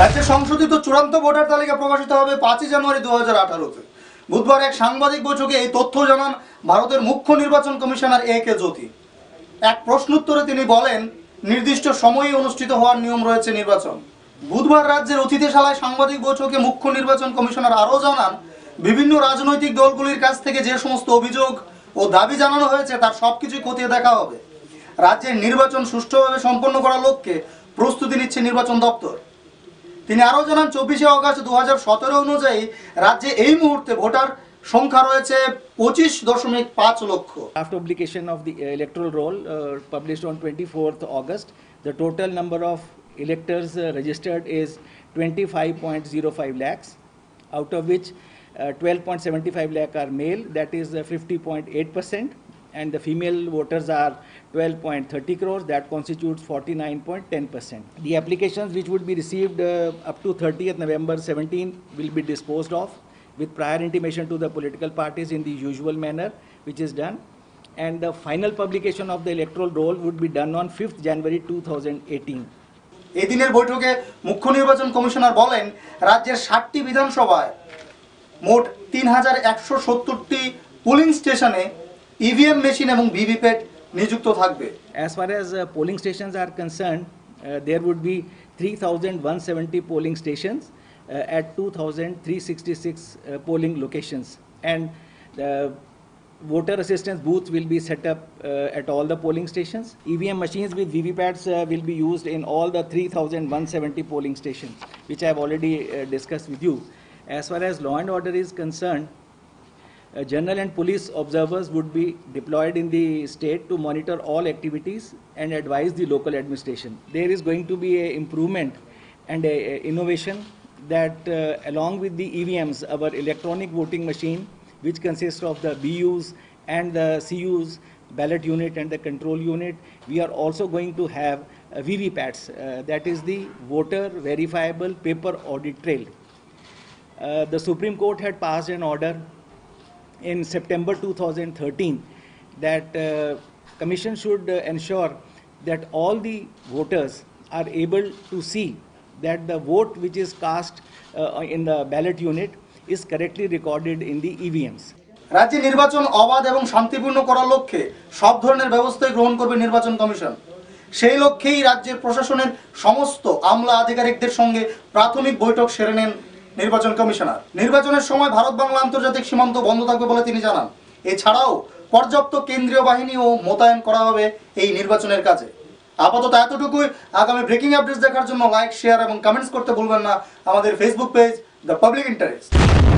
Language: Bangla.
রাজ্যের সংশোধিত চূড়ান্ত ভোটার তালিকা প্রকাশিত হবে পাঁচই জানুয়ারি দু হাজার আঠারোতে বুধবার এক সাংবাদিক বৈঠকে এই তথ্য জানান ভারতের মুখ্য নির্বাচন কমিশনার এ কে জ্যোতি এক প্রশ্নোত্তরে তিনি বলেন নির্দিষ্ট সময়ে অনুষ্ঠিত হওয়ার নিয়ম রয়েছে নির্বাচন বুধবার রাজ্যের অতিথিশালায় সাংবাদিক বৈঠকে মুখ্য নির্বাচন কমিশনার আরও জানান বিভিন্ন রাজনৈতিক দলগুলির কাছ থেকে যে সমস্ত অভিযোগ ও দাবি জানানো হয়েছে তার সবকিছুই খতিয়ে দেখা হবে রাজ্যের নির্বাচন সুষ্ঠুভাবে সম্পন্ন করার লক্ষ্যে প্রস্তুতি নিচ্ছে নির্বাচন দপ্তর তিনি আরও জানান চব্বিশে অগস্ট দু অনুযায়ী রাজ্যে এই মুহূর্তে ভোটার সংখ্যা রয়েছে পঁচিশ দশমিক পাঁচ লক্ষ after publication of the electoral roll publish on twenty fourth August the total number of electors registered is twenty five point zero five lakhs out of which twelve point seventy five lakh are male that is fifty point eight percent and the female voters are 12.30 crores that constitutes 49.10%. The applications which would be received uh, up to 30th November 17 will be disposed of with prior intimation to the political parties in the usual manner which is done and the final publication of the electoral roll would be done on 5th January 2018. এদিনের বৈঠকে মুখ্য নির্বাচন কমিশনার বলেন রাজ্যের ষাটটি বিধানসভায় মোট তিন হাজার একশো সত্তরটি পুলিং স্টেশনে ইভিএম মেশিন এবং ভিভিপ্যাট নিযুক্ত থাকবে as far as polling stations are concern there would be three thousand one seventy polling stations at two thousand three sixty six polling locations and voter assistance booths will be set up uh, at all the polling stations. EVM machines with VVPATs uh, will be used in all the 3,170 polling stations, which I have already uh, discussed with you. As far as law and order is concerned, uh, general and police observers would be deployed in the state to monitor all activities and advise the local administration. There is going to be an improvement and a, a innovation that uh, along with the EVMs, our electronic voting machine, which consists of the BUs and the CUs, ballot unit and the control unit, we are also going to have uh, VVPATs, uh, that is the voter verifiable paper audit trail. Uh, the Supreme Court had passed an order in September 2013 that uh, Commission should uh, ensure that all the voters are able to see that the vote which is cast uh, in the ballot unit is correctly recorded in the EVMs. রাজ্যে নির্বাচন অবাধ এবং শান্তিপূর্ণ করার লক্ষ্যে সব ধরনের ব্যবস্থাই গ্রহণ করবে নির্বাচন কমিশন সেই লক্ষ্যেই রাজ্যের প্রশাসনের সমস্ত আমলা আধিকারিকদের সঙ্গে প্রাথমিক বৈঠক সেরে নেন নির্বাচন কমিশনার নির্বাচনের সময় ভারত বাংলা আন্তর্জাতিক সীমান্ত বন্ধ থাকবে বলে তিনি জানান এছাড়াও পর্যাপ্ত কেন্দ্রীয় বাহিনীও মোতায়েন করা হবে এই নির্বাচনের কাজে আপাতত এতটুকুই আগামী ব্রেকিং আপডেটস দেখার জন্য লাইক শেয়ার এবং কমেন্টস করতে ভুলবেন না আমাদের Facebook page the public interest